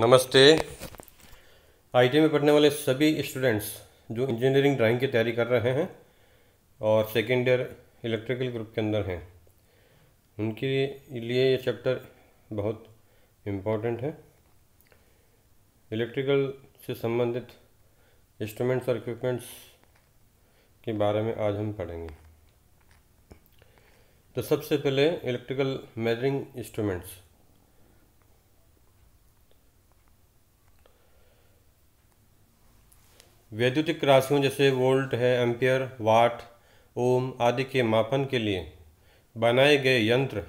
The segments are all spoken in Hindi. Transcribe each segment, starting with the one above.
नमस्ते आई में पढ़ने वाले सभी स्टूडेंट्स जो इंजीनियरिंग ड्राइंग की तैयारी कर रहे हैं और सेकेंड ईयर इलेक्ट्रिकल ग्रुप के अंदर हैं उनके लिए ये चैप्टर बहुत इम्पॉर्टेंट है इलेक्ट्रिकल से संबंधित इंस्ट्रूमेंट्स और इक्विपमेंट्स के बारे में आज हम पढ़ेंगे तो सबसे पहले इलेक्ट्रिकल मेजरिंग इंस्ट्रूमेंट्स वैद्युतिक राशियों जैसे वोल्ट है एम्पियर वाट ओम आदि के मापन के लिए बनाए गए यंत्र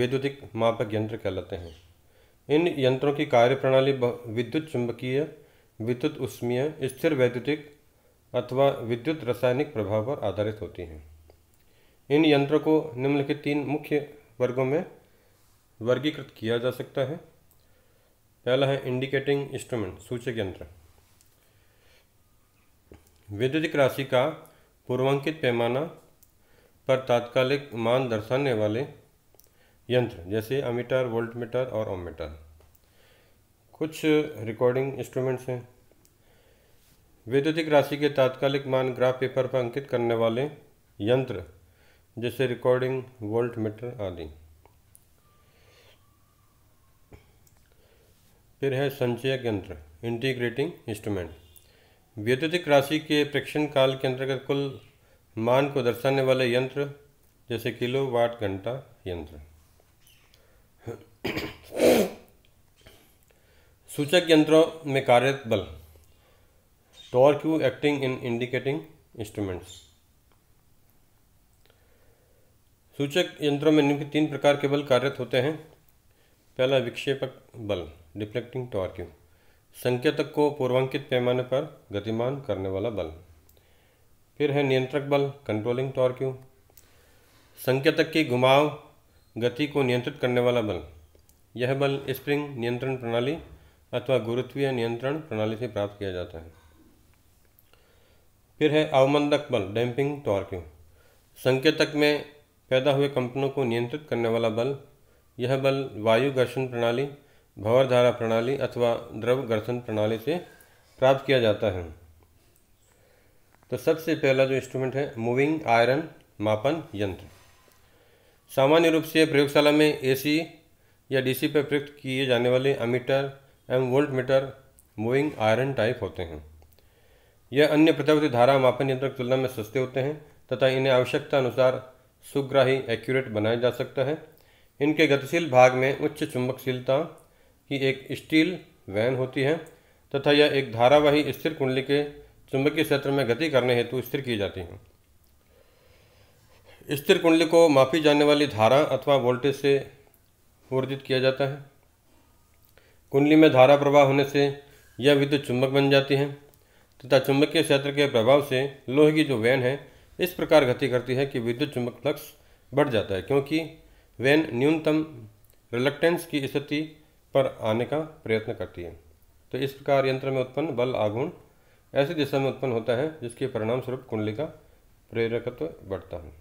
वैद्युतिक मापक यंत्र कहलाते हैं इन यंत्रों की कार्यप्रणाली विद्युत चुंबकीय विद्युत उष्मीय स्थिर वैद्युतिक अथवा विद्युत रासायनिक प्रभाव पर आधारित होती हैं इन यंत्रों को निम्नलिखित तीन मुख्य वर्गों में वर्गीकृत किया जा सकता है पहला है इंडिकेटिंग इंस्ट्रूमेंट सूचक यंत्र वैद्युतिक राशि का पूर्वांकित पैमाना पर तात्कालिक मान दर्शाने वाले यंत्र जैसे अमीटर वोल्ट मीटर और ओमीटर कुछ रिकॉर्डिंग इंस्ट्रूमेंट्स हैं वैद्युतिक राशि के तात्कालिक मान ग्राफ पेपर पर अंकित करने वाले यंत्र जैसे रिकॉर्डिंग वोल्ट मीटर आदि फिर है संचयक यंत्र इंटीग्रेटिंग इंस्ट्रूमेंट वैद्युतिक राशि के प्रेक्षण काल के अंतर्गत कुल मान को दर्शाने वाले यंत्र जैसे किलो वाट घंटा यंत्र सूचक यंत्रों में कार्यरत बल टॉर्क यू एक्टिंग इन इंडिकेटिंग इंस्ट्रूमेंट्स सूचक यंत्रों में निम्न तीन प्रकार के बल कार्यरत होते हैं पहला विक्षेपक बल डिफ्लेक्टिंग टॉर्क्यू संकेतक को पूर्वांकित पैमाने पर गतिमान करने वाला बल फिर है नियंत्रक बल कंट्रोलिंग टॉर्क्यू संकेतक की घुमाव गति को नियंत्रित करने वाला बल यह बल स्प्रिंग नियंत्रण प्रणाली अथवा गुरुत्वीय नियंत्रण प्रणाली से प्राप्त किया जाता है फिर है अवमंदक बल डैम्पिंग टॉर्क्यू संकेतक में पैदा हुए कंपनों को नियंत्रित करने वाला बल यह बल वायु घर्षण प्रणाली भंवरधारा प्रणाली अथवा द्रव घर्षण प्रणाली से प्राप्त किया जाता है तो सबसे पहला जो इंस्ट्रूमेंट है मूविंग आयरन मापन यंत्र सामान्य रूप से प्रयोगशाला में एसी या डीसी पर प्रयुक्त किए जाने वाले अमीटर एवं volt meter moving iron type होते हैं यह अन्य प्रत्यावर्ती धारा मापन यंत्र की तुलना में सस्ते होते हैं तथा इन्हें आवश्यकता अनुसार सुग्राही एक्यूरेट बनाया जा सकता है इनके गतिशील भाग में उच्च चुंबकशीलता की एक स्टील वैन होती है तथा यह एक धारावाही स्थिर कुंडली के चुंबकीय क्षेत्र में गति करने हेतु स्थिर की जाती है स्थिर कुंडली को माफी जाने वाली धारा अथवा वोल्टेज से वर्जित किया जाता है कुंडली में धारा प्रवाह होने से यह विद्युत चुंबक बन जाती है तथा चुंबकीय क्षेत्र के प्रभाव से लोहे की जो वैन है इस प्रकार गति करती है कि विद्युत चुंबक फ्लक्स बढ़ जाता है क्योंकि वैन न्यूनतम रिलक्टेंस की स्थिति पर आने का प्रयत्न करती है तो इस प्रकार यंत्र में उत्पन्न बल आगुण ऐसी दिशा में उत्पन्न होता है जिसके परिणाम स्वरूप कुंडली का प्रेरकत्व बढ़ता है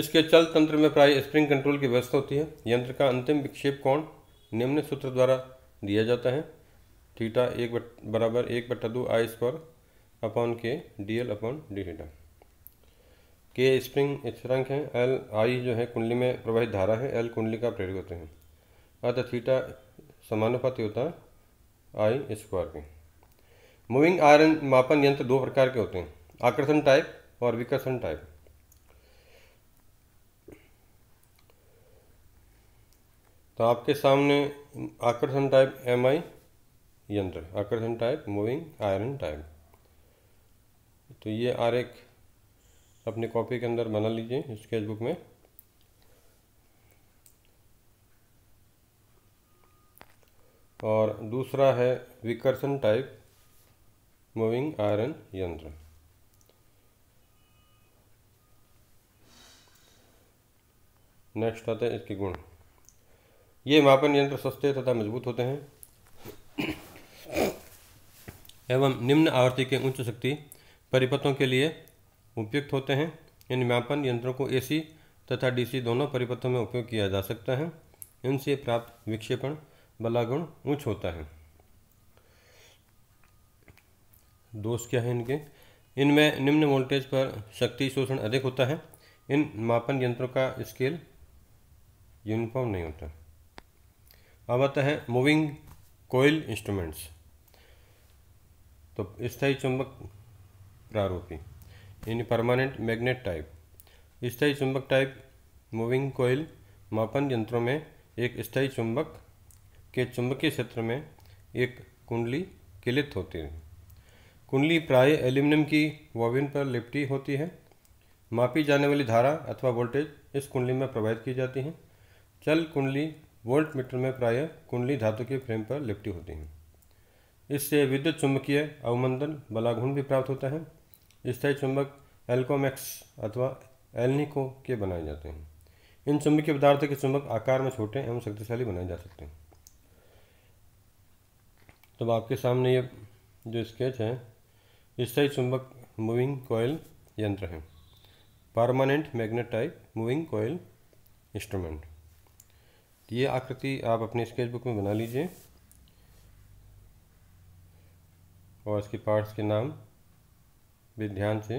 इसके चल तंत्र में प्राय स्प्रिंग कंट्रोल की व्यवस्था होती है यंत्र का अंतिम विक्षेप कोण निम्न सूत्र द्वारा दिया जाता है थीटा एक बराबर एक बट्टा दो आई स्क्वायर अपॉन के D L upon D theta K spring स्थिरांक हैं एल आई जो है कुंडली में प्रवाहित धारा है एल कुंडली का प्रेरक होते हैं अतः थीटा समानुपाति होता है आई स्क्वायर के मूविंग आयरन मापन यंत्र दो प्रकार के होते हैं आकर्षण टाइप और विकर्षण टाइप तो आपके सामने आकर्षण टाइप एम आई यंत्र आकर्षण टाइप मूविंग आयरन टाइप तो ये आर एक अपने कॉपी के अंदर बना लीजिए स्केच बुक में और दूसरा है विकर्सन टाइप मूविंग आयरन यंत्र नेक्स्ट आते हैं इसके गुण ये मापन यंत्र सस्ते तथा मजबूत होते हैं एवं निम्न आवृत्ति के उच्च शक्ति परिपथों के लिए उपयुक्त होते हैं इन मापन यंत्रों को एसी तथा डीसी दोनों परिपथों में उपयोग किया जा सकता है इनसे प्राप्त विक्षेपण बलागुण उच्च होता है दोष क्या है इनके इनमें निम्न वोल्टेज पर शक्ति शोषण अधिक होता है इन मापन यंत्रों का स्केल यूनिफॉर्म नहीं होता अब आता है मूविंग कोयल इंस्ट्रूमेंट्स तो स्थायी चुंबक प्रारूपी इन परमानेंट मैग्नेट टाइप स्थायी चुंबक टाइप मूविंग कोयल मापन यंत्रों में एक स्थायी चुंबक के चुंबकीय क्षेत्र में एक कुंडली किलित होती है कुंडली प्राय एल्यूमिनियम की वॉबिन पर लिपटी होती है मापी जाने वाली धारा अथवा वोल्टेज इस कुंडली में प्रवाहित की जाती है चल कुंडली वोल्ट मीटर में प्राय कुंडली धातु के फ्रेम पर लिपटी होती है इससे विद्युत चुंबकीय अवमंदन बलाघुन भी प्राप्त होता है स्थायी चुंबक एल्कोमैक्स अथवा एलनिको के बनाए जाते हैं इन चुंबकीय पदार्थों के चुंबक आकार में छोटे एवं शक्तिशाली बनाए जा सकते हैं तब तो आपके सामने ये जो स्केच है स्थायी चुंबक मूविंग कोयल यंत्र है permanent magnet type moving coil instrument ये आकृति आप अपने स्केच बुक में बना लीजिए और इसके पार्ट्स के नाम भी ध्यान से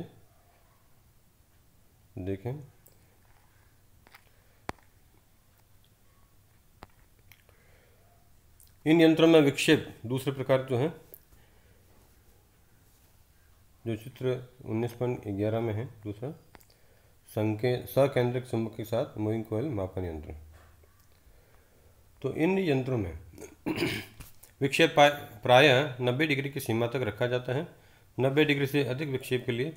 देखें इन यंत्रों में विक्षेप दूसरे प्रकार जो है जो चित्र उन्नीस पॉइंट ग्यारह में है दूसरा संके सकेंद्रिक चुंबक के साथ मोइंग कोयल मापन यंत्र तो इन यंत्रों में विक्षेप प्राय नब्बे डिग्री की सीमा तक रखा जाता है नब्बे डिग्री से अधिक विक्षेप के लिए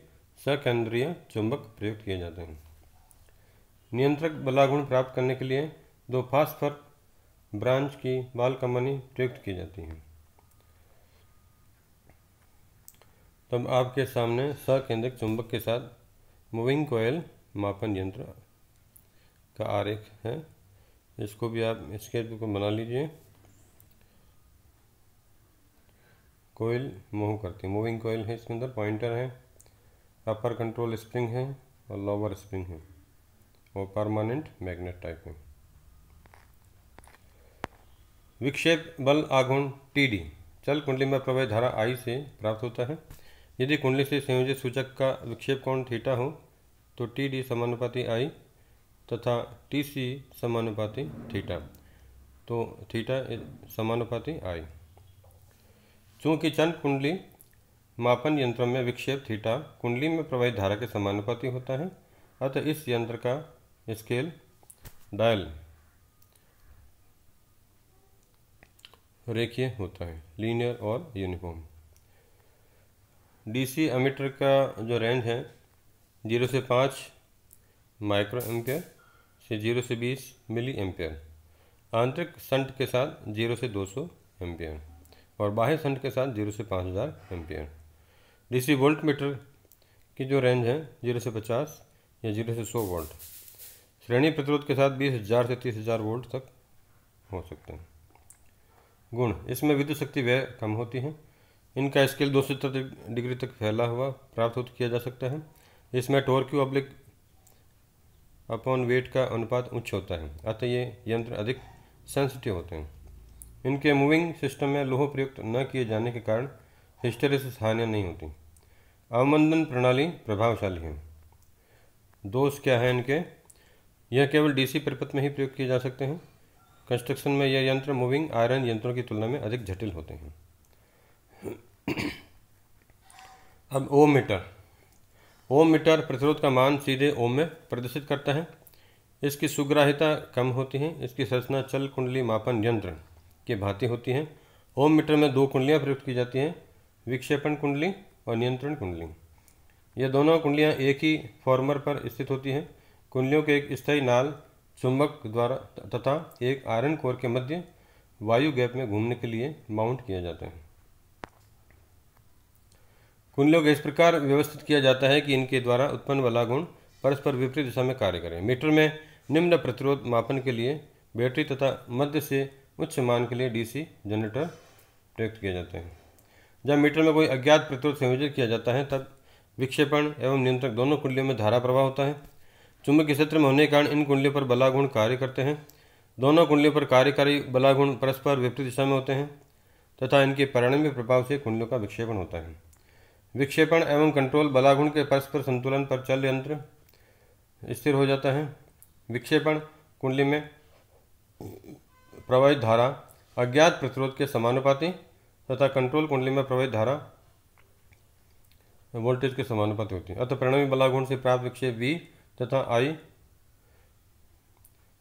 सकेंद्रीय चुंबक प्रयुक्त किए जाते हैं नियंत्रक बलागुण प्राप्त करने के लिए दो फास्फर ब्रांच की बाल कंपनी प्रयुक्त की जाती है तब आपके सामने सकेंद्रक चुंबक के साथ मूविंग कोयल मापन यंत्र का आरेख है इसको भी आप स्केच बुक बना लीजिए कोयल मूव करती है मूविंग कोयल है इसके अंदर पॉइंटर है अपर कंट्रोल स्प्रिंग है और लोअर स्प्रिंग है और परमानेंट मैग्नेट टाइप है विक्षेप बल आघूर्ण टी चल कुंडली में प्रवाह धारा आई से प्राप्त होता है यदि कुंडली से संयोजित सूचक का विक्षेप कोण थीटा हो तो टी डी समानुपाती आई तथा टी सी समानुपाती थीटा तो थीटा समानुपाती आई चूंकि चंद कुंडली मापन यंत्र में विक्षेप थीटा कुंडली में प्रवाहित धारा के समानुपाती होता है अतः इस यंत्र का स्केल डायल रेखीय होता है लीनियर और यूनिफॉर्म डीसी अमीटर का जो रेंज है जीरो से पाँच माइक्रो एम्पेयर से जीरो से बीस मिली एम्पेयर आंतरिक संट के साथ जीरो से दो सौ एम्पेयर और बाह्य शंट के साथ जीरो से पाँच हज़ार एम्पियर डीसी वोल्ट मीटर की जो रेंज है जीरो से पचास या जीरो से सौ वोल्ट श्रेणी प्रतिरोध के साथ बीस हज़ार से तीस हज़ार वोल्ट तक हो सकते हैं गुण इसमें विद्युत शक्ति व्यय कम होती है इनका स्केल दो सौ डिग्री तक फैला हुआ प्राप्त हो किया जा सकता है इसमें टोरक्यू अब्लिक अपॉन वेट का अनुपात उच्च होता है अतः ये यंत्र अधिक सेंसिटिव होते हैं इनके मूविंग सिस्टम में लोह प्रयुक्त न किए जाने के कारण हिस्टेरेसिस हानियाँ नहीं होती अवमंदन प्रणाली प्रभावशाली है दोष क्या है इनके यह केवल डीसी परिपथ में ही प्रयोग किए जा सकते हैं कंस्ट्रक्शन में यह यंत्र मूविंग आयरन यंत्रों की तुलना में अधिक जटिल होते हैं अब ओम मीटर ओम मीटर प्रतिरोध का मान सीधे ओम में प्रदर्शित करता है इसकी सुग्राहिता कम होती है इसकी संरचना चल कुंडली मापन यंत्र के भांति होती हैं होम मीटर में दो कुंडलियां प्रयुक्त की जाती हैं विक्षेपण कुंडली और नियंत्रण कुंडली ये दोनों कुंडलियां एक ही फॉर्मर पर स्थित होती हैं कुंडलियों के एक स्थायी नाल चुंबक द्वारा तथा एक आयरन कोर के मध्य वायु गैप में घूमने के लिए माउंट किया जाता है कुंडलियों को इस प्रकार व्यवस्थित किया जाता है कि इनके द्वारा उत्पन्न वाला गुण परस्पर विपरीत दिशा में कार्य करें मीटर में निम्न प्रतिरोध मापन के लिए बैटरी तथा मध्य से उच्च मान के लिए डीसी जनरेटर प्रयुक्त किए जाते हैं जब मीटर में कोई अज्ञात प्रतिरोध संयोजित किया जाता है तब विक्षेपण एवं नियंत्रक दोनों कुंडलियों में धारा प्रवाह होता है चुंबकीय क्षेत्र में होने के कारण इन कुंडलियों पर बलागुण कार्य करते हैं दोनों कुंडलियों पर कार्यकारी बलागुण परस्पर विपरीत दिशा में होते हैं तथा इनके परिणामी प्रभाव से कुंडलियों का विक्षेपण होता है विक्षेपण एवं कंट्रोल बलागुण के परस्पर संतुलन पर चल यंत्र स्थिर हो जाता है विक्षेपण कुंडली में प्रवाहित धारा अज्ञात प्रतिरोध के समानुपाती तथा कंट्रोल कुंडली में प्रवाहित धारा वोल्टेज के समानुपाती होती है अतः परिणामी बलागुण से प्राप्त विक्षेप वी तथा आई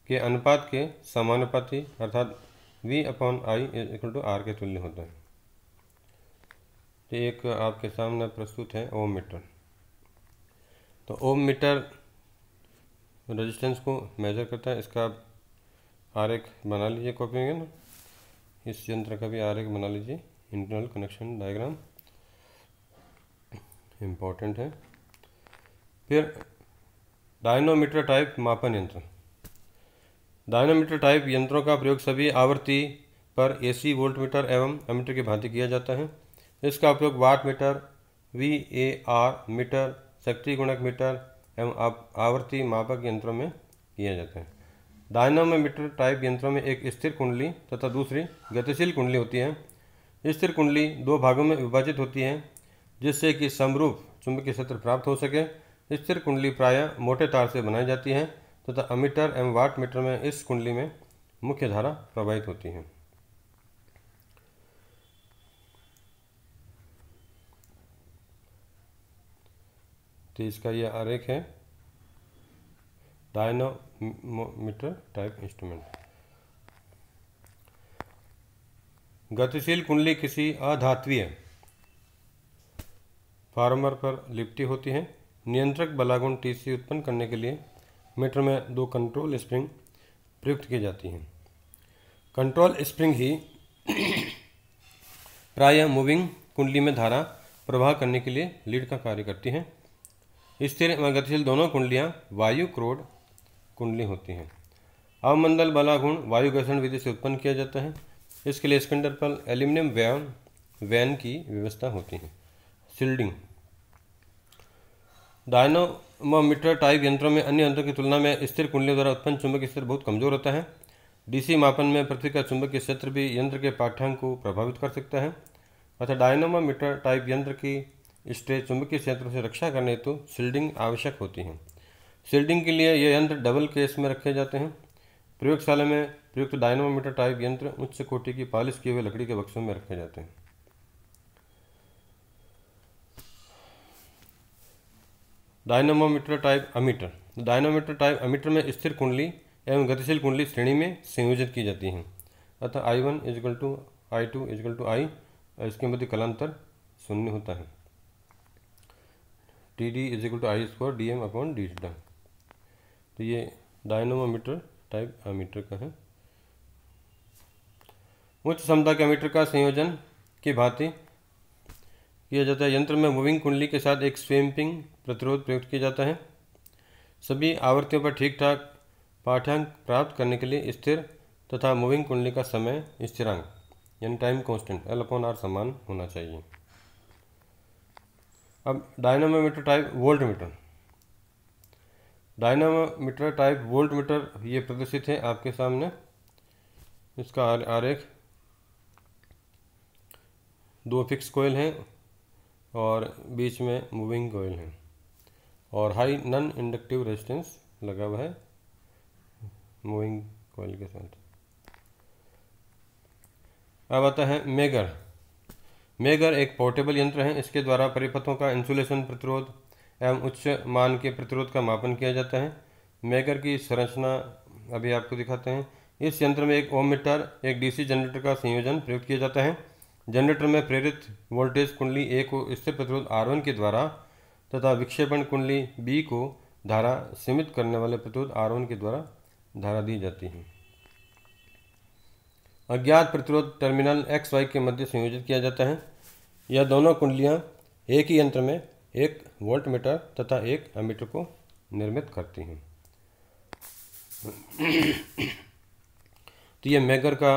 के अनुपात के समानुपाती अर्थात V upon I equal to R के तुल्य होता है तो एक आपके सामने प्रस्तुत है ओम मीटर तो ओम मीटर रेजिस्टेंस को मेजर करता है इसका आर बना लीजिए कॉपी में ना इस यंत्र का भी आर बना लीजिए इंटरनल कनेक्शन डायग्राम इम्पॉर्टेंट है फिर डायनोमीटर टाइप मापन यंत्र डायनोमीटर टाइप यंत्रों का प्रयोग सभी आवृत्ति पर एसी वोल्टमीटर एवं एमीटर की भांति किया जाता है इसका उपयोग watt meter V A R meter शक्ति गुणक मीटर एवं आवर्ती मापक यंत्रों में किया जाता है डायनामोमीटर टाइप यंत्रों में एक स्थिर कुंडली तथा दूसरी गतिशील कुंडली होती है स्थिर कुंडली दो भागों में विभाजित होती है जिससे कि समरूप चुंबकीय क्षेत्र प्राप्त हो सके स्थिर कुंडली प्रायः मोटे तार से बनाई जाती है तथा अमीटर एवं वाट मीटर में इस कुंडली में मुख्य धारा प्रवाहित होती है तो इसका यह आरेख है डायनामीटर टाइप इंस्ट्रूमेंट गतिशील कुंडली किसी अधात्वीय फार्मर पर लिपटी होती है नियंत्रक बलागुण टीसी उत्पन्न करने के लिए मीटर में दो कंट्रोल स्प्रिंग प्रयुक्त की जाती हैं कंट्रोल स्प्रिंग ही प्रायः मूविंग कुंडली में धारा प्रवाह करने के लिए लीड का कार्य करती हैं स्थिर एवं गतिशील दोनों कुंडलियाँ वायु क्रोड कुंडली होती हैं अवमंडल बला गुण वायु घर्षण विधि से उत्पन्न किया जाता है इसके लिए स्पिंडर पर एल्यूमिनियम वैन वैन की व्यवस्था होती है सिल्डिंग डायनोमोमीटर टाइप यंत्रों में अन्य यंत्रों की तुलना में स्थिर कुंडली द्वारा उत्पन्न चुंबकीय स्तर बहुत कमजोर होता है डीसी मापन में पृथ्वी का चुंबकीय क्षेत्र भी यंत्र के पाठ्यांक को प्रभावित कर सकता है अतः डायनोमोमीटर टाइप यंत्र की स्टे चुंबकीय क्षेत्र से रक्षा करने हेतु तो सील्डिंग आवश्यक होती है सील्डिंग के लिए ये यंत्र डबल केस में रखे जाते हैं प्रयोगशाला में प्रयुक्त डायनोमीटर टाइप यंत्र उच्च कोटि की पॉलिश किए हुए लकड़ी के बक्सों में रखे जाते हैं dynamometer type ammeter dynamometer type ammeter में स्थिर कुंडली एवं गतिशील कुंडली श्रेणी में संयोजित की जाती हैं अतः I one equal to I two equal to I और इसके मध्य कलांतर शून्य होता है T D equal to I square D M upon D डन तो ये डायनोमीटर टाइप अमीटर का है उच्च क्षमता के मीटर का संयोजन की भांति किया जाता है यंत्र में मूविंग कुंडली के साथ एक स्वेम्पिंग प्रतिरोध प्रयुक्त किया जाता है सभी आवृत्तियों पर ठीक ठाक पाठ्यांक प्राप्त करने के लिए स्थिर तथा मूविंग कुंडली का समय स्थिरांक यानी time constant L upon R समान होना चाहिए अब dynamometer type voltmeter meter dynamometer type volt meter ये प्रदर्शित है आपके सामने इसका आरेख दो फिक्स कोयल हैं और बीच में मूविंग कोयल हैं और हाई नॉन इंडक्टिव रेजिस्टेंस लगा हुआ है मूविंग कोयल के साथ अब आता है मेगर मेगर एक पोर्टेबल यंत्र है इसके द्वारा परिपथों का इंसुलेशन प्रतिरोध एवं उच्च मान के प्रतिरोध का मापन किया जाता है मेकर की संरचना अभी आपको दिखाते हैं इस यंत्र में एक ओम मीटर एक डीसी जनरेटर का संयोजन प्रयोग किया जाता है जनरेटर में प्रेरित वोल्टेज कुंडली ए को स्थिर प्रतिरोध आर के द्वारा तथा विक्षेपण कुंडली बी को धारा सीमित करने वाले प्रतिरोध आर के द्वारा धारा दी जाती है अज्ञात प्रतिरोध टर्मिनल एक्स वाई के मध्य संयोजित किया जाता है यह दोनों कुंडलियाँ एक ही यंत्र में एक वोल्ट मीटर तथा एक एमीटर को निर्मित करती हैं तो ये मेगर का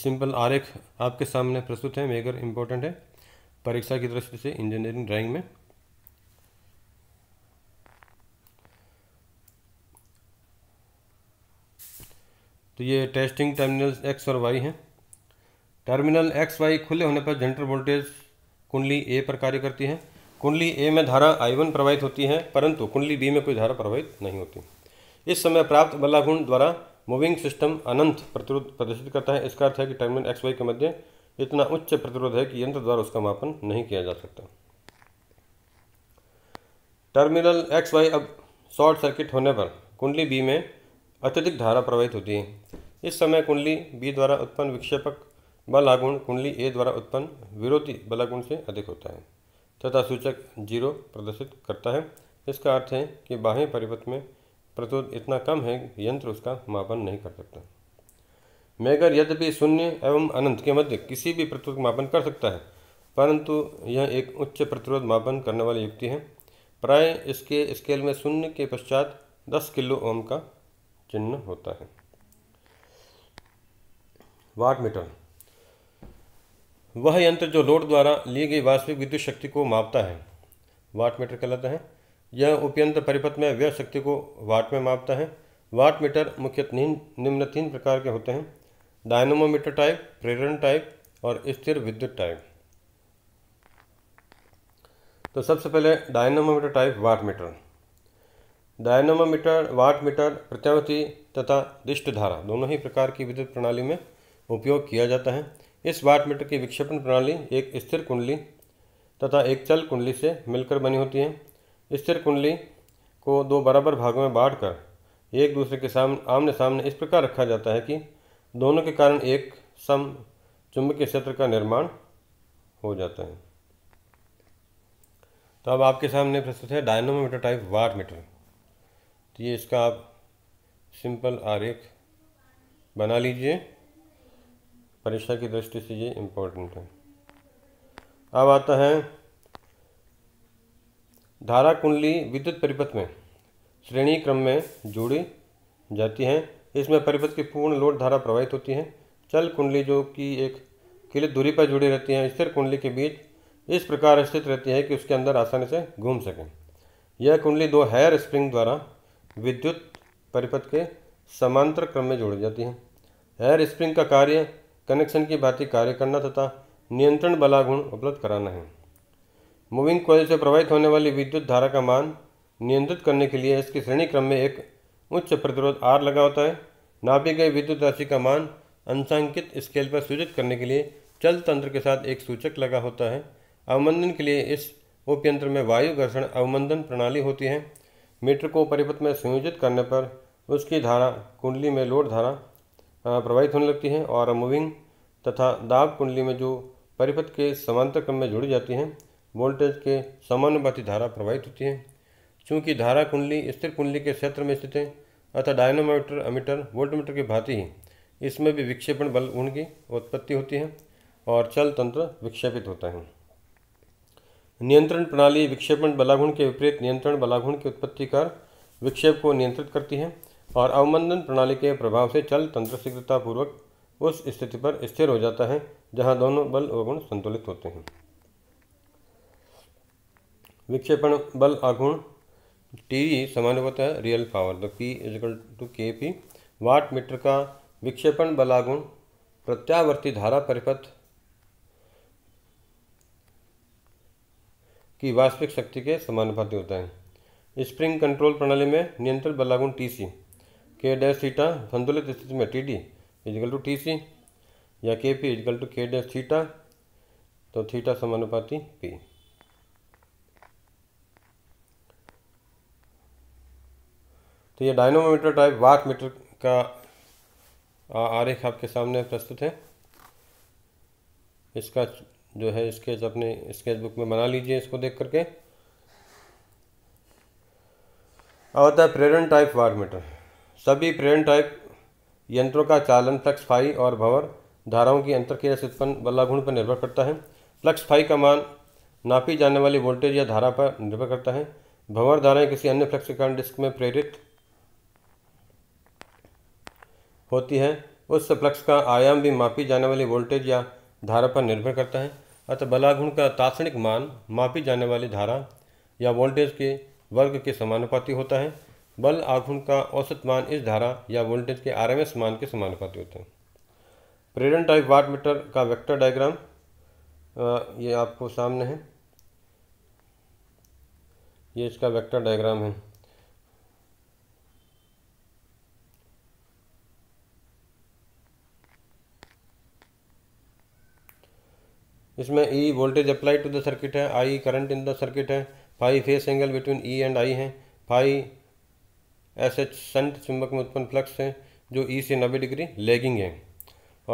सिंपल आरेख आपके सामने प्रस्तुत है मेगर इम्पोर्टेंट है परीक्षा की दृष्टि से इंजीनियरिंग ड्राइंग में तो ये टेस्टिंग टर्मिनल एक्स और वाई हैं टर्मिनल एक्स वाई खुले होने पर जनरेटर वोल्टेज कुंडली ए पर कार्य करती है कुंडली ए में धारा आई वन प्रवाहित होती है परंतु कुंडली बी में कोई धारा प्रवाहित नहीं होती इस समय प्राप्त बल्लागुण द्वारा मूविंग सिस्टम अनंत प्रतिरोध प्रदर्शित करता है इसका अर्थ है कि टर्मिनल एक्स वाई के मध्य इतना उच्च प्रतिरोध है कि यंत्र द्वारा उसका मापन नहीं किया जा सकता टर्मिनल एक्स वाई अब शॉर्ट सर्किट होने पर कुंडली बी में अत्यधिक धारा प्रवाहित होती है इस समय कुंडली बी द्वारा उत्पन्न विक्षेपक बलागुण कुंडली ए द्वारा उत्पन्न विरोधी बलागुण से अधिक होता है तथा सूचक जीरो प्रदर्शित करता है इसका अर्थ है कि बाह्य परिपथ में प्रतिरोध इतना कम है कि यंत्र उसका मापन नहीं कर सकता मेगर यद्यपि शून्य एवं अनंत के मध्य किसी भी प्रतिरोध मापन कर सकता है परंतु यह एक उच्च प्रतिरोध मापन करने वाली युक्ति है प्राय इसके स्केल में शून्य के पश्चात दस किलो ओम का चिन्ह होता है वाट मीटर वह यंत्र जो लोड द्वारा ली गई वास्तविक विद्युत शक्ति को मापता है वाट मीटर कहलाता है यह उपयंत्र परिपथ में व्यय शक्ति को वाट में मापता है वाट मीटर मुख्यतः निम्न तीन प्रकार के होते हैं डायनोमोमीटर टाइप प्रेरण टाइप और स्थिर विद्युत टाइप तो सबसे पहले dynamometer type watt meter dynamometer watt meter प्रत्यावती तथा दिष्ट धारा दोनों ही प्रकार की विद्युत प्रणाली में उपयोग किया जाता है इस वाट मीटर की विक्षेपण प्रणाली एक स्थिर कुंडली तथा एक चल कुंडली से मिलकर बनी होती है स्थिर कुंडली को दो बराबर भागों में बांटकर एक दूसरे के सामने आमने सामने इस प्रकार रखा जाता है कि दोनों के कारण एक सम चुंबकीय क्षेत्र का निर्माण हो जाता है तो अब आपके सामने प्रस्तुत है डायनोमीटर टाइप वाट मीटर तो ये इसका आप सिंपल आरेख बना लीजिए परीक्षा की दृष्टि से ये इम्पोर्टेंट है अब आता है धारा कुंडली विद्युत परिपथ में श्रेणी क्रम में जोड़ी जाती हैं इसमें परिपथ की पूर्ण लोड धारा प्रवाहित होती है चल कुंडली जो कि एक किले दूरी पर जुड़ी रहती है स्थिर कुंडली के बीच इस प्रकार स्थित रहती है कि उसके अंदर आसानी से घूम सकें यह कुंडली दो हेयर स्प्रिंग द्वारा विद्युत परिपथ के समांतर क्रम में जोड़ी जाती है हेयर स्प्रिंग का कार्य कनेक्शन की भांति कार्य करना तथा नियंत्रण बलागुण उपलब्ध कराना है मूविंग कॉइल से प्रवाहित होने वाली विद्युत धारा का मान नियंत्रित करने के लिए इसके श्रेणी क्रम में एक उच्च प्रतिरोध आर लगा होता है नापी गई विद्युत राशि का मान अंशांकित स्केल पर सूचित करने के लिए चल तंत्र के साथ एक सूचक लगा होता है अवमंदन के लिए इस उपयंत्र में वायु घर्षण अवमंदन प्रणाली होती है मीटर को परिपथ में संयोजित करने पर उसकी धारा कुंडली में लोड धारा प्रभावित होने लगती हैं और मूविंग तथा दाब कुंडली में जो परिपथ के समांतर क्रम में जुड़ी जाती हैं वोल्टेज के समानुपाती धारा प्रवाहित होती है चूँकि धारा कुंडली स्थिर कुंडली के क्षेत्र में स्थित है अतः डायनोमीटर अमीटर वोल्टमीटर की भांति ही इसमें भी विक्षेपण बल गुण की उत्पत्ति होती है और चल तंत्र विक्षेपित होता है नियंत्रण प्रणाली विक्षेपण बलागुण के विपरीत नियंत्रण बलागुण की उत्पत्ति कर विक्षेप को नियंत्रित करती है और अवमंदन प्रणाली के प्रभाव से चल तंत्र शीघ्रतापूर्वक उस स्थिति पर स्थिर हो जाता है जहाँ दोनों बल और गुण संतुलित होते हैं विक्षेपण बल आगुण टी समानुपात है real power the P equal to K P watt meter का विक्षेपण बलागुण प्रत्यावर्ती धारा परिपथ की वास्तविक शक्ति के समानुपाती होता है स्प्रिंग कंट्रोल प्रणाली में नियंत्रण बलागुण टी सी के डैश थीटा संतुलित स्थिति में T D equal to T C या K P equal to K dash theta तो थीटा समानुपाती पी तो ये डायनोमीटर टाइप वाट मीटर का आरेख आपके सामने प्रस्तुत है इसका जो है स्केच अपने स्केच बुक में बना लीजिए इसको देख करके और होता है प्रेरण टाइप वाट मीटर सभी प्रेरण टाइप यंत्रों का चालन फ्लक्स फाई और भंवर धाराओं की अंतर क्रिया से उत्पन्न बल्लाघूर्ण पर निर्भर करता है फ्लक्स फाई का मान नापी जाने वाली वोल्टेज या धारा पर निर्भर करता है भंवर धाराएं किसी अन्य फ्लक्स के कारण डिस्क में प्रेरित होती है उस फ्लक्स का आयाम भी मापी जाने वाली वोल्टेज या धारा पर निर्भर करता है अतः बलाघुण का तात्णिक मान मापी जाने वाली धारा या वोल्टेज के वर्ग के समानुपाती होता है बल आघूर्ण का औसत मान इस धारा या वोल्टेज के आरएमएस मान के समानुपाती होते हैं प्रेरण टाइप वाट मीटर का वेक्टर डायग्राम ये आपको सामने है ये इसका वेक्टर डायग्राम है इसमें E e voltage apply to the circuit है I current in the circuit है phi phase angle between E e and I है फाइव एस एच संट चुंबक में उत्पन्न फ्लक्स हैं जो ई e से नब्बे डिग्री लेगिंग है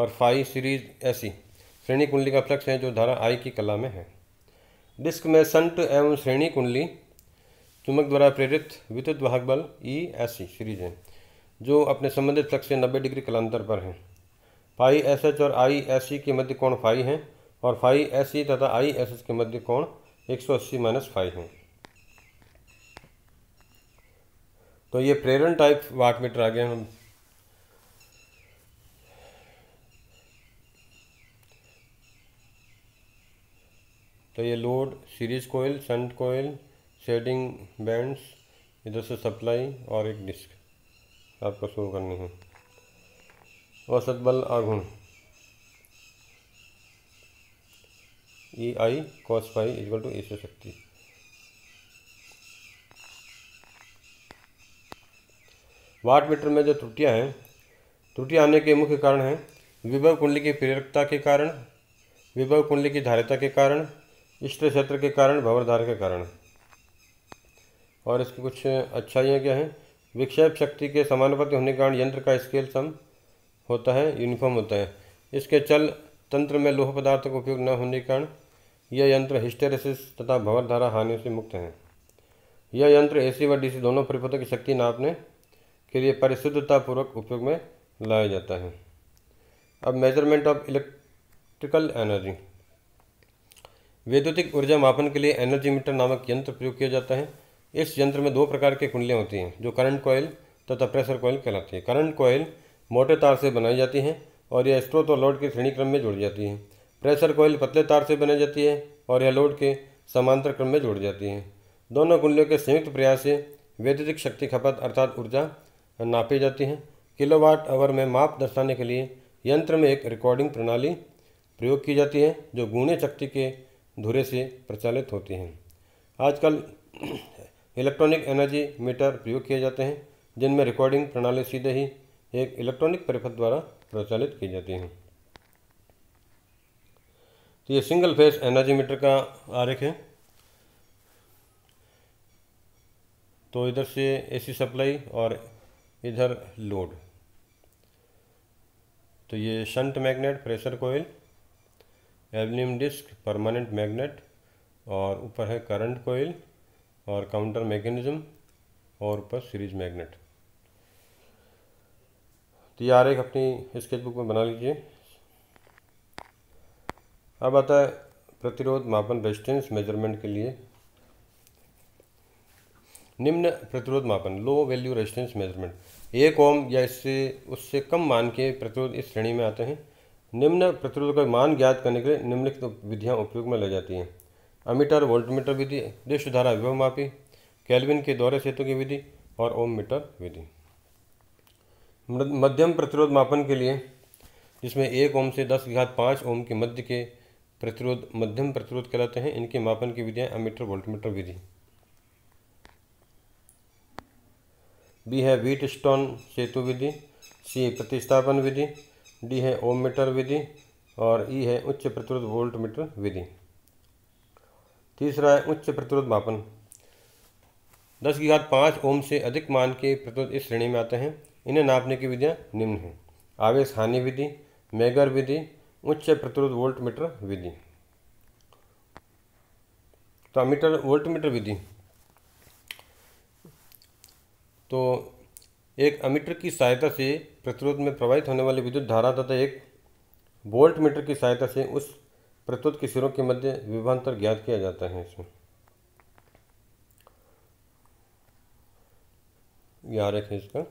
और फाई सीरीज ऐसी e, श्रेणी कुंडली का फ्लक्स है जो धारा आई की कला में है डिस्क में संट एवं श्रेणी कुंडली चुंबक द्वारा प्रेरित विद्युत वाहक बल ई e, ऐसी सीरीज है जो अपने संबंधित फ्लक्स से नब्बे डिग्री कलांतर पर हैं फाई एस एच और आई एस सी के मध्य कोण फाई हैं और फाई एस सी तथा आई एस एच के मध्य कोण एक सौ अस्सी माइनस फाइव हैं तो ये प्रेरण टाइप वाट मीटर आ गए हम तो ये load series coil shunt coil shading bands इधर से सप्लाई और एक डिस्क आपको शुरू करनी है औसत बल आघुन E I cos phi equal to A से शक्ति वाट मीटर में जो त्रुटियाँ हैं त्रुटियाँ आने के मुख्य कारण हैं विभव कुंडली की प्रेरकता के कारण विभव कुंडली की धारिता के कारण इष्ट क्षेत्र के कारण भवरधार के कारण और इसकी कुछ अच्छाइयाँ क्या हैं विक्षेप शक्ति के समानुपाति होने के कारण यंत्र का स्केल सम होता है यूनिफॉर्म होता है इसके चल तंत्र में लोह पदार्थ का उपयोग न होने के कारण यह यंत्र हिस्टेरेसिस तथा भंवरधारा हानि से मुक्त हैं यह यंत्र एसी व डीसी दोनों परिपथों की शक्ति नापने के लिए परिशुद्धता पूर्वक उपयोग में लाया जाता है अब मेजरमेंट ऑफ इलेक्ट्रिकल एनर्जी वैद्युतिक ऊर्जा मापन के लिए एनर्जी मीटर नामक यंत्र प्रयोग किया जाता है इस यंत्र में दो प्रकार के कुंडलियाँ होती हैं जो करंट कोयल तथा प्रेशर कोयल कहलाती है करंट कोयल मोटे तार से बनाई जाती हैं और यह स्ट्रोत और लोड के श्रेणी क्रम में जोड़ी जाती है प्रेशर कोयल पतले तार से बनाई जाती है और यह लोड के समांतर क्रम में जोड़ी जाती है दोनों कुंडलियों के संयुक्त प्रयास से वैद्युतिक शक्ति खपत अर्थात ऊर्जा नापी जाती हैं किलोवाट आवर में माप दर्शाने के लिए यंत्र में एक रिकॉर्डिंग प्रणाली प्रयोग की जाती है जो गुणे शक्ति के धुरे से प्रचालित होती हैं आजकल इलेक्ट्रॉनिक एनर्जी मीटर प्रयोग किए जाते हैं जिनमें रिकॉर्डिंग प्रणाली सीधे ही एक इलेक्ट्रॉनिक परिपथ द्वारा प्रचालित की जाती हैं तो ये सिंगल फेस एनर्जी मीटर का आरेख है तो इधर से एसी सप्लाई और इधर लोड तो ये shunt magnet pressure coil aluminium disc permanent magnet और ऊपर है करंट कोयल और काउंटर मैकेनिज्म और ऊपर सीरीज मैग्नेट तो ये आरेख अपनी स्केच बुक में बना लीजिए अब आता है प्रतिरोध मापन रेजिस्टेंस मेजरमेंट के लिए निम्न प्रतिरोध मापन लो वैल्यू रेजिस्टेंस मेजरमेंट एक ओम या इससे उससे कम मान के प्रतिरोध इस श्रेणी में आते हैं निम्न प्रतिरोध का मान ज्ञात करने के लिए निम्नलिखित तो विधियाँ उपयोग में ले जाती हैं अमीटर वोल्टमीटर विधि दृष्टधारा विभव मापी कैलविन के दौरे सेतु की विधि और ओम मीटर विधि मध्यम प्रतिरोध मापन के लिए जिसमें एक ओम से दस घात पाँच ओम के मध्य के प्रतिरोध मध्यम प्रतिरोध कहलाते हैं इनके मापन की विधियाँ अमीटर वोल्टमीटर विधि बी है व्हीट स्टोन सेतु विधि सी प्रतिस्थापन विधि डी है ओम मीटर विधि और ई है उच्च प्रतिरोध वोल्ट मीटर विधि तीसरा है उच्च प्रतिरोध मापन दस की घात पाँच ओम से अधिक मान के प्रतिरोध इस श्रेणी में आते हैं इन्हें नापने की विधियाँ निम्न हैं आवेश हानि विधि मेगर विधि उच्च प्रतिरोध वोल्ट मीटर विधि तो मीटर वोल्ट मीटर विधि तो एक अमीटर की सहायता से प्रतिरोध में प्रवाहित होने वाली विद्युत धारा तथा एक वोल्ट मीटर की सहायता से उस प्रतिरोध के सिरों के मध्य विभांतर ज्ञात किया जाता है इसमें ग्यारह है इसका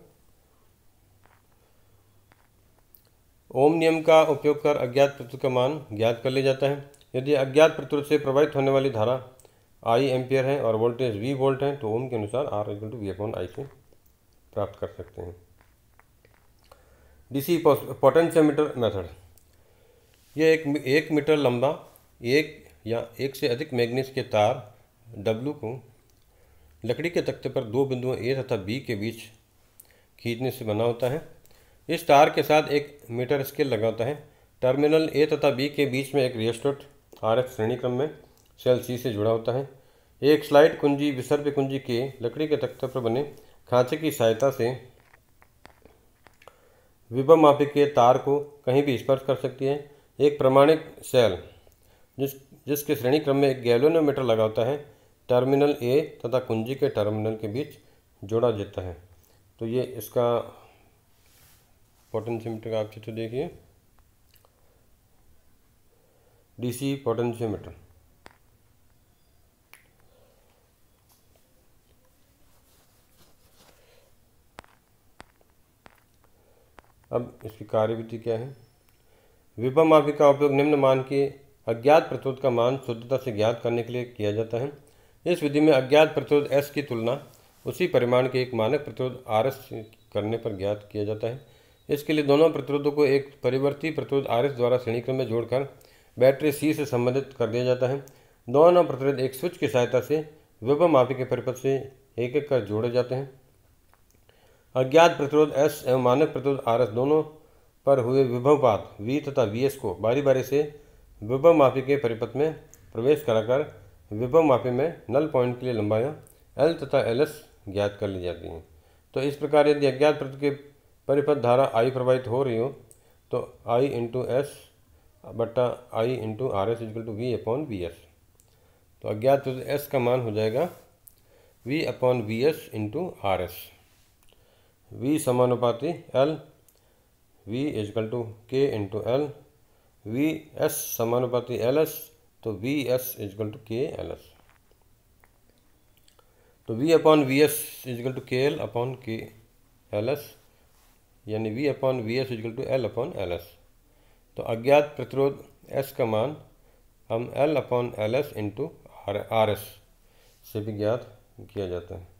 ओम नियम का उपयोग कर अज्ञात प्रतिरोध का मान ज्ञात कर लिया जाता है यदि अज्ञात प्रतिरोध से प्रवाहित होने वाली धारा आई एम्पियर है और वोल्टेज वी वोल्ट है तो ओम के अनुसार R equal to V upon I से प्राप्त कर सकते हैं डीसी पोटेंशियोमीटर मेथड यह एक एक मीटर लंबा एक या एक से अधिक मैग्नीस के तार डब्लू को लकड़ी के तख्ते पर दो बिंदुओं ए तथा बी के बीच खींचने से बना होता है इस तार के साथ एक मीटर स्केल लगा होता है टर्मिनल ए तथा बी के बीच में एक रिएस्टोट आर एफ श्रेणी क्रम में सेल सी से जुड़ा होता है एक स्लाइड कुंजी विसर्प कुंजी के लकड़ी के तख्ते पर बने खांचे की सहायता से मापी के तार को कहीं भी स्पर्श कर सकती है एक प्रमाणिक सेल जिस जिसके श्रेणी क्रम में एक गैलोनोमीटर लगा होता है टर्मिनल ए तथा कुंजी के टर्मिनल के बीच जोड़ा जाता है तो ये इसका पोटेंशियोमीटर का आप चित्र देखिए डीसी पोटेंशियोमीटर अब इसकी कार्यविधि क्या है विपम माफी का उपयोग निम्न मान के अज्ञात प्रतिरोध का मान शुद्धता से ज्ञात करने के लिए किया जाता है इस विधि में अज्ञात प्रतिरोध एस की तुलना उसी परिमाण के एक मानक प्रतिरोध आर एस करने पर ज्ञात किया जाता है इसके लिए दोनों प्रतिरोधों को एक परिवर्ती प्रतिरोध आर एस द्वारा श्रेणीक्रम में जोड़कर बैटरी सी से संबंधित कर दिया जाता है दोनों प्रतिरोध एक स्विच की सहायता से विपम माफी के परिपथ से एक एक कर जोड़े जाते हैं अज्ञात प्रतिरोध एस एवं मानक प्रतिरोध आर एस दोनों पर हुए विभवपात वी तथा वी एस को बारी बारी से विभव माफी के परिपथ में प्रवेश कराकर विभव माफ़ी में नल पॉइंट के लिए लंबाया एल तथा एल एस ज्ञात कर ली जाती हैं तो इस प्रकार यदि अज्ञात प्रति के परिपथ धारा आई प्रवाहित हो रही हो तो आई इंटू एस बट्टा I into R S equal to V upon V S तो अज्ञात एस का मान हो जाएगा V upon V S into R S V समानुपाती L V equal to K into L V S समानुपाती एल एस तो V S equal to K L S तो V upon V S equal to K L upon K L S यानी V upon V S equal to L upon L S तो अज्ञात प्रतिरोध एस का मान हम L upon L S into R S से भी ज्ञात किया जाता है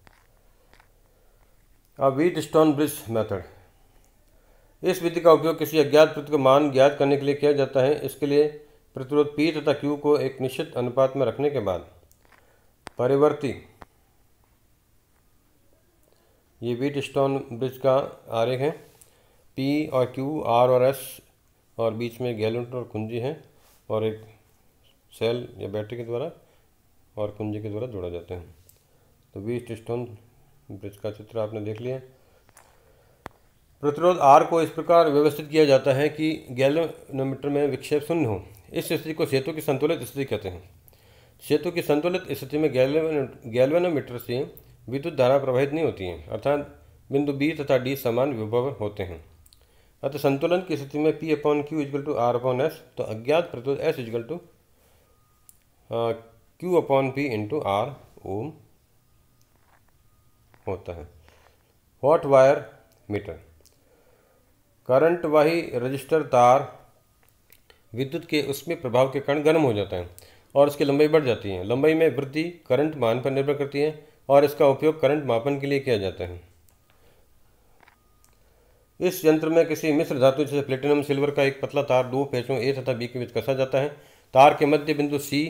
अब वीट स्टोन ब्रिज मेथड इस विधि का उपयोग किसी अज्ञात प्रति को मान ज्ञात करने के लिए किया जाता है इसके लिए प्रतिरोध पी तथा क्यू को एक निश्चित अनुपात में रखने के बाद परिवर्ती ये वीट स्टोन ब्रिज का आरेख है पी और क्यू आर और एस और बीच में गैलेंट और कुंजी है और एक सेल या बैटरी के द्वारा और कुंजी के द्वारा जोड़ा जाता है तो वीट स्टोन ब्रिज का चित्र आपने देख लिया प्रतिरोध आर को इस प्रकार व्यवस्थित किया जाता है कि गैलोमीटर में विक्षेप शून्य हो इस स्थिति को सेतु की संतुलित स्थिति कहते हैं सेतु की संतुलित स्थिति में गैल्वेनोमीटर से विद्युत धारा प्रवाहित नहीं होती है अर्थात बिंदु बी तथा डी समान विभव होते हैं अतः संतुलन की स्थिति में P upon Q equal to R upon S तो अज्ञात प्रतिरोध S equal to Q upon P into R ohm होता है हॉट वायर मीटर करंट वही रजिस्टर तार विद्युत के उसमें प्रभाव के कारण गर्म हो जाता है और उसकी लंबाई बढ़ जाती है लंबाई में वृद्धि करंट मान पर निर्भर करती है और इसका उपयोग करंट मापन के लिए किया जाता है इस यंत्र में किसी मिश्र धातु जैसे प्लेटिनम सिल्वर का एक पतला तार दो पेचों ए तथा बी के बीच कसा जाता है तार के मध्य बिंदु सी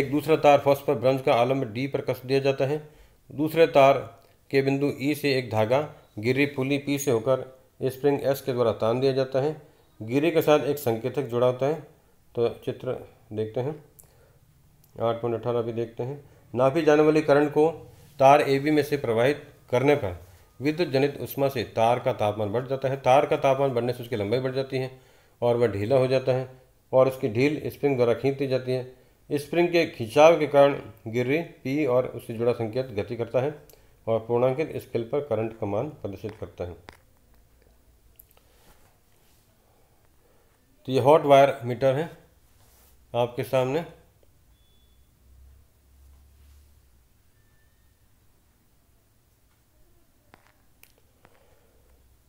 एक दूसरा तार फर्स्ट पर ब्रंज का आलम्ब डी पर कस दिया जाता है दूसरे तार के बिंदु ई e से एक धागा गिरी पुली पी से होकर स्प्रिंग एस के द्वारा तान दिया जाता है गिरी के साथ एक संकेतक जुड़ा होता है तो चित्र देखते हैं आठ पॉइंट अठारह भी देखते हैं नापी जाने वाली करंट को तार ए बी में से प्रवाहित करने पर विद्युत जनित उष्मा से तार का तापमान बढ़ जाता है तार का तापमान बढ़ने से उसकी लंबाई बढ़ जाती है और वह ढीला हो जाता है और उसकी ढील स्प्रिंग द्वारा खींच दी जाती है स्प्रिंग के खिंचाव के कारण गिर्री पी और उससे जुड़ा संकेत गति करता है और पूर्णांकित स्केल पर करंट का मान प्रदर्शित करता है तो ये हॉट वायर मीटर है आपके सामने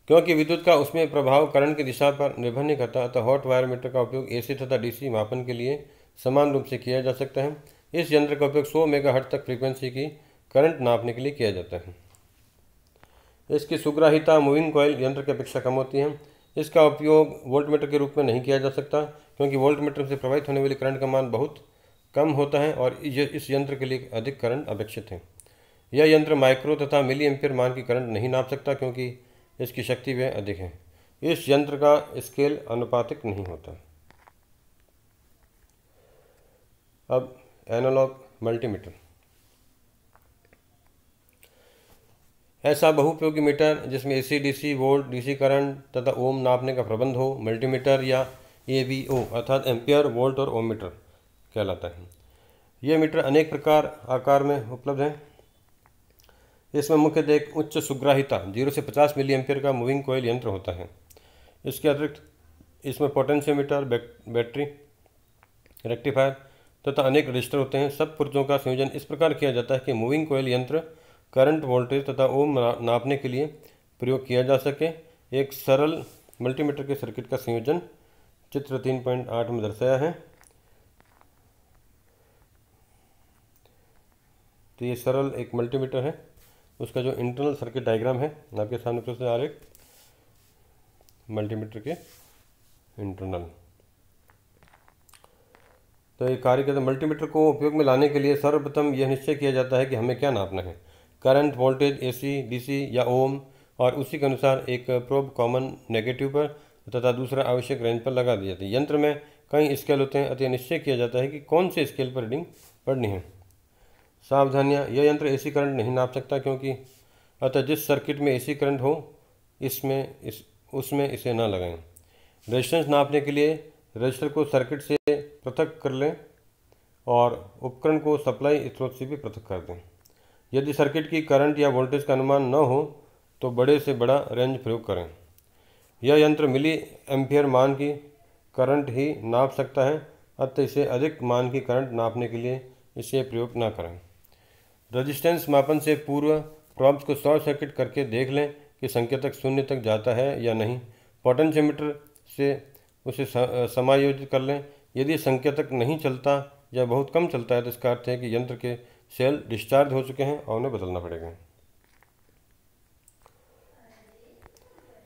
क्योंकि विद्युत का उसमें प्रभाव करंट की दिशा पर निर्भर नहीं करता अतः हॉट वायर मीटर का उपयोग एसी तथा डीसी मापन के लिए समान रूप से किया जा सकता है इस यंत्र का उपयोग 100 मेगाहर्ट्ज तक फ्रीक्वेंसी की करंट नापने के लिए किया जाता है इसकी सुग्राहिता मूविंग कॉयल यंत्र की अपेक्षा कम होती है इसका उपयोग वोल्टमीटर के रूप में नहीं किया जा सकता क्योंकि वोल्टमीटर से प्रवाहित होने वाले करंट का मान बहुत कम होता है और इस यंत्र के लिए अधिक करंट अपेक्षित है यह यंत्र माइक्रो तथा मिली एम्पियर मान की करंट नहीं नाप सकता क्योंकि इसकी शक्ति वह अधिक है इस यंत्र का स्केल अनुपातिक नहीं होता अब एनालॉग मल्टीमीटर ऐसा बहुपयोगी मीटर जिसमें AC DC volt DC current तथा ओम नापने का प्रबंध हो मल्टीमीटर या ए बी ओ अर्थात एम्पियर वोल्ट और ओम मीटर कहलाता है ये मीटर अनेक प्रकार आकार में उपलब्ध हैं इसमें मुख्यतः एक उच्च सुग्राहिता जीरो से पचास मिली एम्पियर का मूविंग कोयल यंत्र होता है इसके अतिरिक्त इसमें पोटेंशियोमीटर बैटरी रेक्टिफायर तथा अनेक रजिस्टर होते हैं सब पुर्जों का संयोजन इस प्रकार किया जाता है कि मूविंग कोयल यंत्र करंट वोल्टेज तथा ओम नापने के लिए प्रयोग किया जा सके एक सरल मल्टीमीटर के सर्किट का संयोजन चित्र तीन पॉइंट आठ में दर्शाया है तो ये सरल एक मल्टीमीटर है उसका जो इंटरनल सर्किट डायग्राम है आपके सामने प्रश्न तो आ रहे मल्टीमीटर के इंटरनल तो ये कार्य करते मल्टीमीटर को उपयोग में लाने के लिए सर्वप्रथम यह निश्चय किया जाता है कि हमें क्या नापना है करंट वोल्टेज एसी डीसी या ओम और उसी के अनुसार एक प्रोब कॉमन नेगेटिव पर तथा दूसरा आवश्यक रेंज पर लगा दिया जाता है यंत्र में कई स्केल होते हैं अतः निश्चय किया जाता है कि कौन से स्केल पर रीडिंग पढ़नी है सावधानियाँ यह यंत्र एसी करंट नहीं नाप सकता क्योंकि अतः जिस सर्किट में एसी करंट हो इसमें इस उसमें इसे ना लगाएं रजिस्टेंस नापने के लिए रजिस्टर को सर्किट से पृथक कर लें और उपकरण को सप्लाई स्रोत से भी पृथक कर दें यदि सर्किट की करंट या वोल्टेज का अनुमान न हो तो बड़े से बड़ा रेंज प्रयोग करें यह यंत्र मिली एम्पियर मान की करंट ही नाप सकता है अतः इसे अधिक मान की करंट नापने के लिए इसे प्रयोग न करें रजिस्टेंस मापन से पूर्व प्रॉब्स को शॉर्ट सर्किट करके देख लें कि संकेतक शून्य तक जाता है या नहीं पोटेंशियोमीटर से उसे समायोजित कर लें यदि संकेतक नहीं चलता या बहुत कम चलता है तो इसका अर्थ है कि यंत्र के सेल डिस्चार्ज हो चुके हैं और उन्हें बदलना पड़ेगा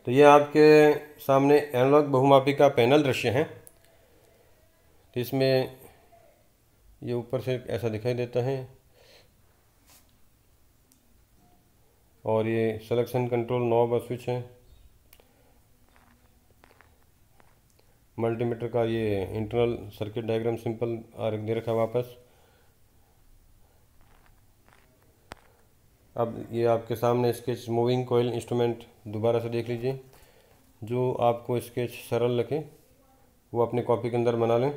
तो ये आपके सामने एनालॉग बहुमापी का पैनल दृश्य है तो इसमें ये ऊपर से ऐसा दिखाई देता है और ये सिलेक्शन कंट्रोल नॉब और स्विच है मल्टीमीटर का ये इंटरनल सर्किट डायग्राम सिंपल दे रखा वापस अब ये आपके सामने स्केच मूविंग कोयल इंस्ट्रूमेंट दोबारा से देख लीजिए जो आपको स्केच सरल लगे वो अपने कॉपी के अंदर बना लें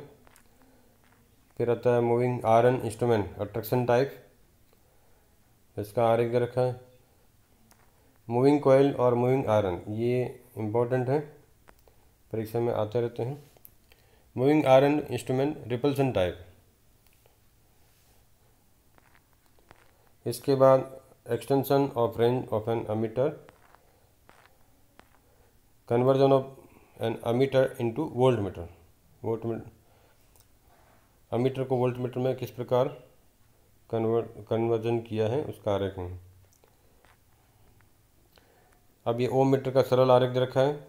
फिर आता है moving iron instrument attraction type इसका आर एक रखा है मूविंग कोयल और मूविंग आयरन ये इम्पोर्टेंट है परीक्षा में आते रहते हैं moving iron instrument repulsion type इसके बाद extension extension of range of an ammeter conversion of an ammeter into voltmeter voltmeter ammeter को मीटर में किस प्रकार कन्वर्जन किया है उसका आरेख है अब ये ओम मीटर का सरल आरेख दे रखा है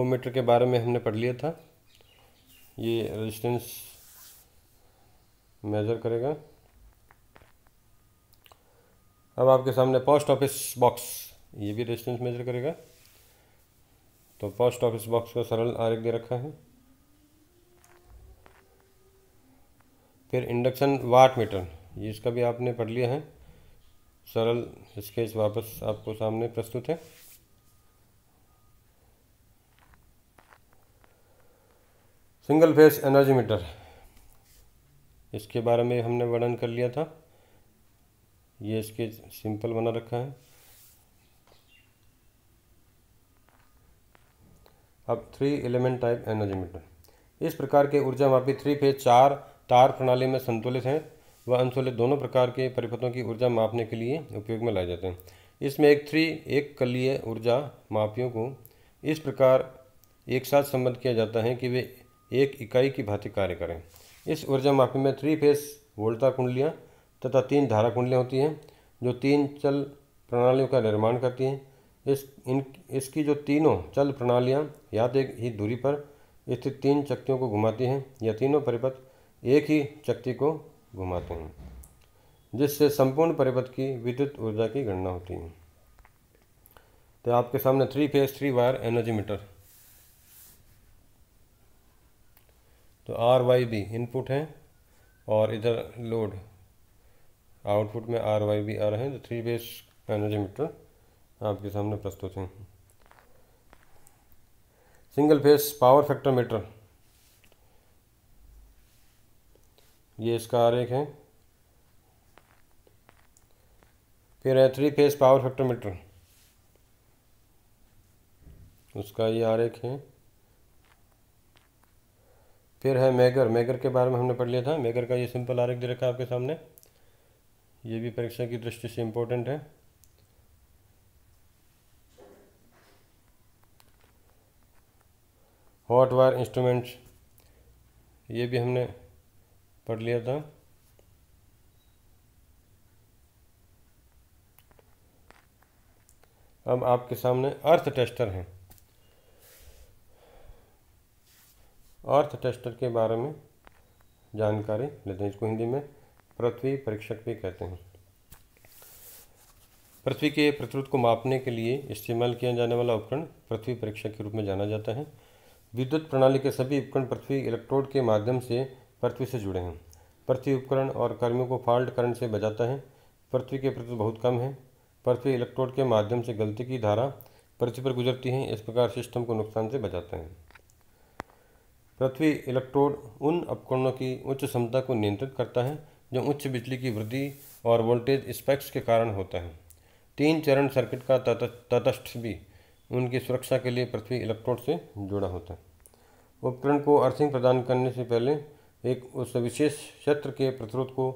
ओम मीटर के बारे में हमने पढ़ लिया था ये रेजिस्टेंस मेजर करेगा अब आपके सामने पोस्ट ऑफिस बॉक्स ये भी डिस्टेंस मेजर करेगा तो पोस्ट ऑफिस बॉक्स का सरल आरेख दे रखा है फिर इंडक्शन वाट मीटर ये इसका भी आपने पढ़ लिया है सरल स्केच वापस आपको सामने प्रस्तुत है सिंगल फेस एनर्जी मीटर इसके बारे में हमने वर्णन कर लिया था ये इसके सिंपल बना रखा है अब थ्री एलिमेंट टाइप एनर्जीमीटर इस प्रकार के ऊर्जा मापी थ्री फेज चार तार प्रणाली में संतुलित हैं व अनुसुलित दोनों प्रकार के परिपथों की ऊर्जा मापने के लिए उपयोग में लाए जाते हैं इसमें एक थ्री एक कलीय ऊर्जा मापियों को इस प्रकार एक साथ संबद्ध किया जाता है कि वे एक इकाई की भांति कार्य करें इस ऊर्जा मापी में थ्री फेस वोल्टा कुंडलियाँ तथा तीन धारा कुंडलियाँ होती हैं जो तीन चल प्रणालियों का निर्माण करती हैं इस इन इसकी जो तीनों चल प्रणालियाँ या तो एक ही दूरी पर स्थित तीन चक्तियों को घुमाती हैं या तीनों परिपथ एक ही चक्ति को घुमाते हैं जिससे संपूर्ण परिपथ की विद्युत ऊर्जा की गणना होती है तो आपके सामने three phase three wire energy meter तो आर वाई बी इनपुट है और इधर लोड आउटपुट में आर वाई भी आ रहे हैं जो थ्री बेस एनर्जी मीटर आपके सामने प्रस्तुत हैं single phase power factor meter ये इसका आरेख है फिर है three phase power factor meter उसका ये आरेख है फिर है मेगर मेगर के बारे में हमने पढ़ लिया था मेगर का ये सिंपल आरेख दे रखा है आपके सामने ये भी परीक्षा की दृष्टि से इम्पोर्टेंट है हॉट वायर इंस्ट्रूमेंट्स ये भी हमने पढ़ लिया था अब आपके सामने अर्थ टेस्टर हैं अर्थ टेस्टर के बारे में जानकारी लेते हैं इसको हिंदी में पृथ्वी परीक्षक भी कहते हैं पृथ्वी के प्रतिरोध को मापने के लिए इस्तेमाल किया जाने वाला उपकरण पृथ्वी परीक्षक के रूप में जाना जाता है विद्युत प्रणाली के सभी उपकरण पृथ्वी इलेक्ट्रोड के माध्यम से पृथ्वी से जुड़े हैं पृथ्वी उपकरण और कर्मियों को फॉल्ट करंट से बचाता है पृथ्वी के प्रतिरोध बहुत कम है पृथ्वी इलेक्ट्रोड के माध्यम से गलती की धारा पृथ्वी पर गुजरती है इस प्रकार सिस्टम को नुकसान से बचाते हैं पृथ्वी इलेक्ट्रोड उन उपकरणों की उच्च क्षमता को नियंत्रित करता है जो उच्च बिजली की वृद्धि और वोल्टेज स्पेक्स के कारण होता है तीन चरण सर्किट का तटस्थ भी उनकी सुरक्षा के लिए पृथ्वी इलेक्ट्रोड से जुड़ा होता है उपकरण को अर्थिंग प्रदान करने से पहले एक उस विशेष क्षेत्र के प्रतिरोध को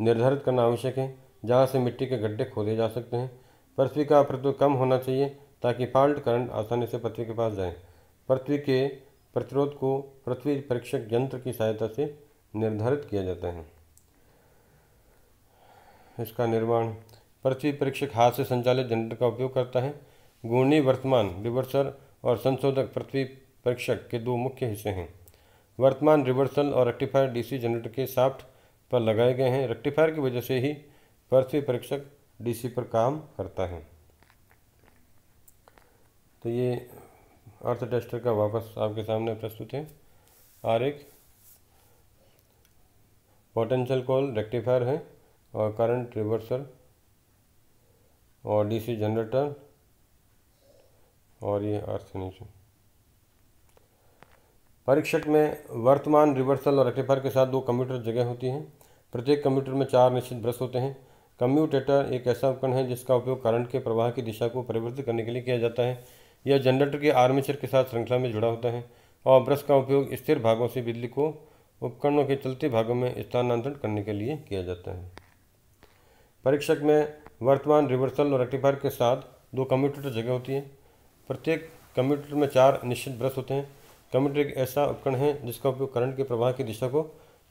निर्धारित करना आवश्यक है जहाँ से मिट्टी के गड्ढे खोदे जा सकते हैं पृथ्वी का प्रतिरोध कम होना चाहिए ताकि फॉल्ट करंट आसानी से पृथ्वी के पास जाए पृथ्वी के प्रतिरोध को पृथ्वी परीक्षक यंत्र की सहायता से निर्धारित किया जाता है इसका निर्माण पृथ्वी परीक्षक हाथ से संचालित जनरेटर का उपयोग करता है गुणी वर्तमान रिवर्सल और संशोधक पृथ्वी परीक्षक के दो मुख्य हिस्से हैं वर्तमान रिवर्सल और रेक्टिफायर डीसी जनरेटर के साफ्ट पर लगाए गए हैं रेक्टिफायर की वजह से ही पृथ्वी परीक्षक डीसी पर काम करता है तो ये अर्थ टेस्टर का वापस आपके सामने प्रस्तुत है आर एक पोटेंशियल कॉल रेक्टिफायर है और करंट रिवर्सल और डीसी जनरेटर और ये अर्थ परीक्षक में वर्तमान रिवर्सल और रेक्टिफायर के साथ दो कंप्यूटर जगह होती हैं प्रत्येक कंप्यूटर में चार निश्चित ब्रश होते हैं कम्यूटेटर एक ऐसा उपकरण है जिसका उपयोग करंट के प्रवाह की दिशा को परिवर्तित करने के लिए किया जाता है यह जनरेटर के आर्मेचर के साथ श्रृंखला में जुड़ा होता है और ब्रश का उपयोग स्थिर भागों से बिजली को उपकरणों के चलते भागों में स्थानांतरण करने के लिए किया जाता है परीक्षक में वर्तमान रिवर्सल और रेक्टिफायर के साथ दो कम्प्यूटर जगह होती है प्रत्येक कंप्यूटर में चार निश्चित ब्रश होते हैं कंप्यूटर एक ऐसा उपकरण है जिसका उपयोग करंट के प्रवाह की दिशा को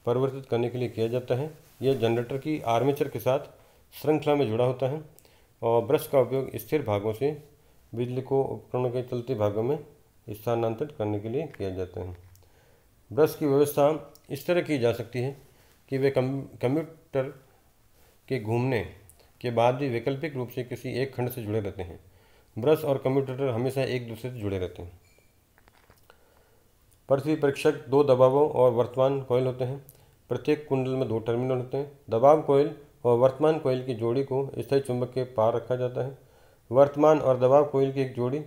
परिवर्तित करने के लिए किया जाता है यह जनरेटर की आर्मेचर के साथ श्रृंखला में जुड़ा होता है और ब्रश का उपयोग स्थिर भागों से बिजली को उपकरणों के चलते भागों में स्थानांतरित करने के लिए किया जाता है ब्रश की व्यवस्था इस तरह की जा सकती है कि वे कम कम्यूटर के घूमने के बाद भी वैकल्पिक रूप से किसी एक खंड से जुड़े रहते हैं ब्रश और कंप्यूटर हमेशा एक दूसरे से जुड़े रहते हैं पृथ्वी परीक्षक दो दबावों और वर्तमान कोयल होते हैं प्रत्येक कुंडल में दो टर्मिनल होते हैं दबाव कोयल और वर्तमान कोयल की जोड़ी को स्थायी चुंबक के पार रखा जाता है वर्तमान और दबाव कोयल की एक जोड़ी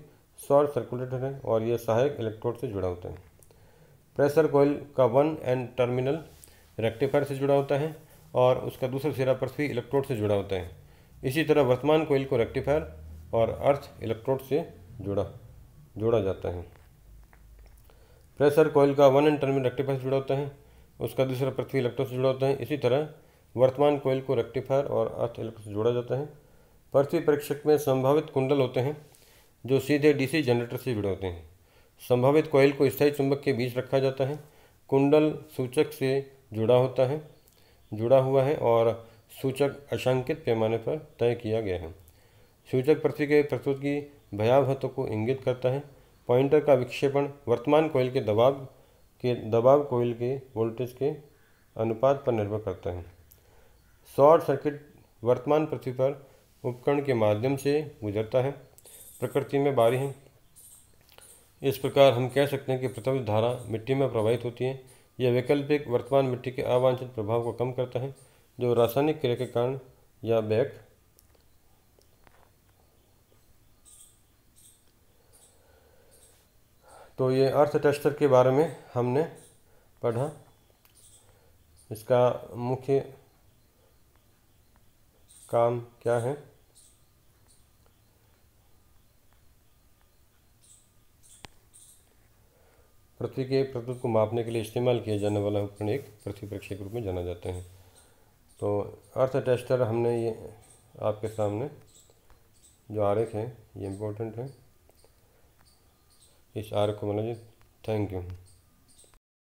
शॉर्ट सर्कुलेटर है और यह सहायक इलेक्ट्रोड से जुड़ा होता है प्रेशर कोयल का वन एंड टर्मिनल रेक्टिफायर से जुड़ा होता है और उसका दूसरा सिरा पृथ्वी इलेक्ट्रोड से जुड़ा होता है इसी तरह वर्तमान कोयल को रेक्टिफायर और अर्थ इलेक्ट्रोड से जुड़ा जोड़ा जाता है प्रेशर कोयल का वन एंड टर्मिन रेक्टिफायर से जुड़ा होता है उसका दूसरा पृथ्वी इलेक्ट्रोड से जुड़ा होता है इसी तरह वर्तमान कोयल को रेक्टिफायर और अर्थ इलेक्ट्रोड से जोड़ा जाता है पृथ्वी परीक्षक में संभावित कुंडल होते हैं जो सीधे डीसी जनरेटर से जुड़े होते हैं संभावित कोयल को स्थायी चुंबक के बीच रखा जाता है कुंडल सूचक से जुड़ा होता है जुड़ा हुआ है और सूचक अशंकित पैमाने पर तय किया गया है सूचक पृथ्वी के प्रस्तुत की भयावहत्व को इंगित करता है पॉइंटर का विक्षेपण वर्तमान कोयल के दबाव के दबाव कोयल के वोल्टेज के अनुपात पर निर्भर करता है शॉर्ट सर्किट वर्तमान पृथ्वी पर उपकरण के माध्यम से गुजरता है प्रकृति में बारी है इस प्रकार हम कह सकते हैं कि प्रथम धारा मिट्टी में प्रवाहित होती है यह वैकल्पिक वर्तमान मिट्टी के अवांछित प्रभाव को कम करता है जो रासायनिक क्रिया के कारण या बैक तो ये अर्थ टेस्टर के बारे में हमने पढ़ा इसका मुख्य काम क्या है पृथ्वी के प्रकृति को मापने के लिए इस्तेमाल किया जाने वाला उपकरण एक पृथ्वी परीक्षक के रूप में जाना जाता है तो अर्थ टेस्टर हमने ये आपके सामने जो आरेख है ये इम्पोर्टेंट है इस आरेख को मैंने थैंक यू